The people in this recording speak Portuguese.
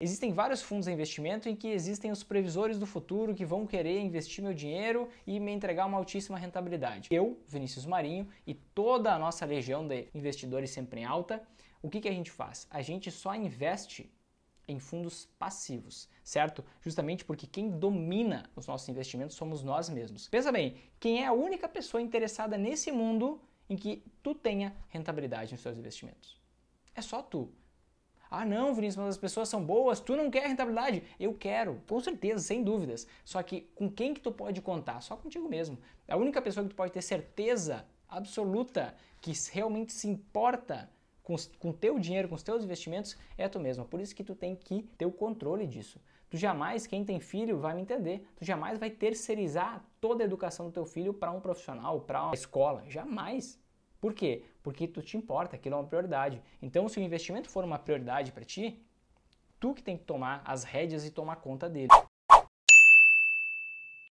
Existem vários fundos de investimento em que existem os previsores do futuro que vão querer investir meu dinheiro e me entregar uma altíssima rentabilidade. Eu, Vinícius Marinho, e toda a nossa legião de investidores sempre em alta, o que, que a gente faz? A gente só investe em fundos passivos, certo? Justamente porque quem domina os nossos investimentos somos nós mesmos. Pensa bem, quem é a única pessoa interessada nesse mundo em que tu tenha rentabilidade nos seus investimentos? É só tu. Ah, não, Vinícius, mas as pessoas são boas, tu não quer rentabilidade. Eu quero, com certeza, sem dúvidas. Só que com quem que tu pode contar? Só contigo mesmo. A única pessoa que tu pode ter certeza absoluta que realmente se importa com, o teu dinheiro, com os teus investimentos, é tu mesmo. Por isso que tu tem que ter o controle disso. Tu jamais, quem tem filho vai me entender, tu jamais vai terceirizar toda a educação do teu filho para um profissional, para uma escola. Jamais. Por quê? Porque tu te importa, aquilo é uma prioridade. Então, se o investimento for uma prioridade para ti, tu que tem que tomar as rédeas e tomar conta dele.